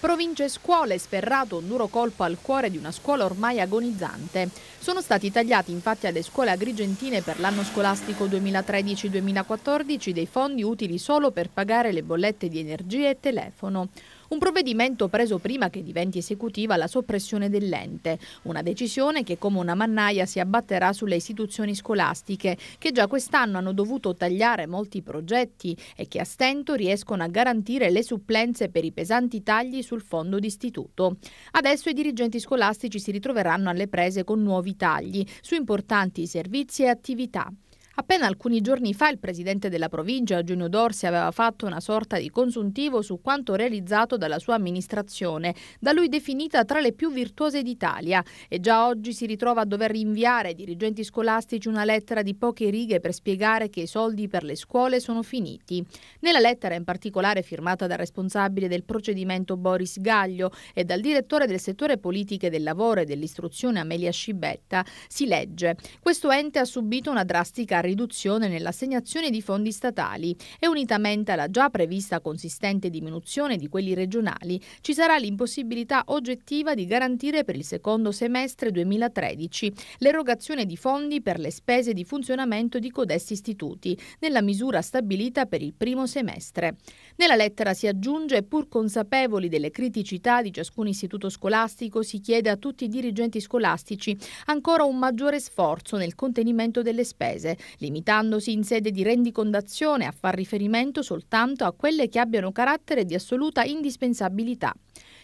Province e scuole, sferrato un duro colpo al cuore di una scuola ormai agonizzante. Sono stati tagliati infatti alle scuole agrigentine per l'anno scolastico 2013-2014 dei fondi utili solo per pagare le bollette di energia e telefono. Un provvedimento preso prima che diventi esecutiva la soppressione dell'ente, una decisione che come una mannaia si abbatterà sulle istituzioni scolastiche che già quest'anno hanno dovuto tagliare molti progetti e che a stento riescono a garantire le supplenze per i pesanti tagli sul fondo d'istituto. Adesso i dirigenti scolastici si ritroveranno alle prese con nuovi tagli su importanti servizi e attività. Appena alcuni giorni fa il presidente della provincia, Giulio Dorsi, aveva fatto una sorta di consuntivo su quanto realizzato dalla sua amministrazione, da lui definita tra le più virtuose d'Italia, e già oggi si ritrova a dover rinviare ai dirigenti scolastici una lettera di poche righe per spiegare che i soldi per le scuole sono finiti. Nella lettera in particolare firmata dal responsabile del procedimento Boris Gaglio e dal direttore del settore politiche del lavoro e dell'istruzione Amelia Scibetta, si legge «Questo ente ha subito una drastica riduzione riduzione nell'assegnazione di fondi statali e unitamente alla già prevista consistente diminuzione di quelli regionali ci sarà l'impossibilità oggettiva di garantire per il secondo semestre 2013 l'erogazione di fondi per le spese di funzionamento di codesti istituti nella misura stabilita per il primo semestre. Nella lettera si aggiunge, pur consapevoli delle criticità di ciascun istituto scolastico, si chiede a tutti i dirigenti scolastici ancora un maggiore sforzo nel contenimento delle spese, limitandosi in sede di rendicondazione a far riferimento soltanto a quelle che abbiano carattere di assoluta indispensabilità.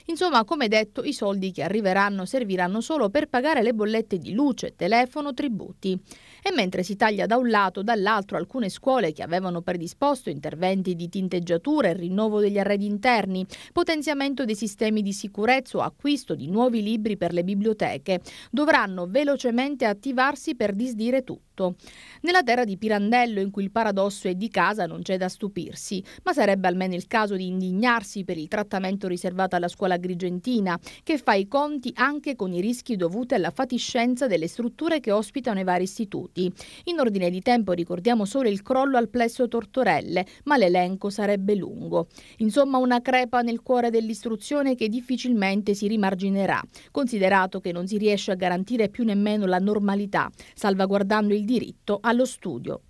Insomma, come detto, i soldi che arriveranno serviranno solo per pagare le bollette di luce, telefono, tributi. E mentre si taglia da un lato, dall'altro alcune scuole che avevano predisposto interventi di tinteggiatura e rinnovo degli arredi interni, potenziamento dei sistemi di sicurezza o acquisto di nuovi libri per le biblioteche, dovranno velocemente attivarsi per disdire tutto tutto. Nella terra di Pirandello, in cui il paradosso è di casa, non c'è da stupirsi, ma sarebbe almeno il caso di indignarsi per il trattamento riservato alla scuola agrigentina, che fa i conti anche con i rischi dovuti alla fatiscenza delle strutture che ospitano i vari istituti. In ordine di tempo ricordiamo solo il crollo al plesso Tortorelle, ma l'elenco sarebbe lungo. Insomma, una crepa nel cuore dell'istruzione che difficilmente si rimarginerà, considerato che non si riesce a garantire più nemmeno la normalità, salvaguardando il diritto allo studio.